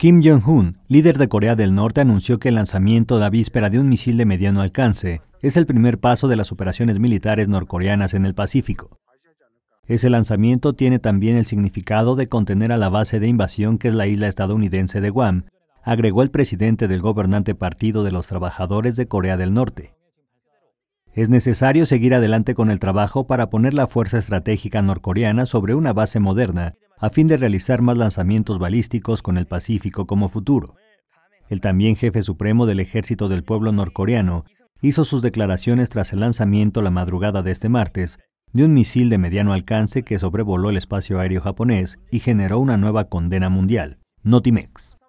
Kim Jong-un, líder de Corea del Norte, anunció que el lanzamiento de la víspera de un misil de mediano alcance es el primer paso de las operaciones militares norcoreanas en el Pacífico. Ese lanzamiento tiene también el significado de contener a la base de invasión que es la isla estadounidense de Guam, agregó el presidente del gobernante Partido de los Trabajadores de Corea del Norte. Es necesario seguir adelante con el trabajo para poner la fuerza estratégica norcoreana sobre una base moderna a fin de realizar más lanzamientos balísticos con el Pacífico como futuro. El también jefe supremo del Ejército del Pueblo Norcoreano hizo sus declaraciones tras el lanzamiento la madrugada de este martes de un misil de mediano alcance que sobrevoló el espacio aéreo japonés y generó una nueva condena mundial, Notimex.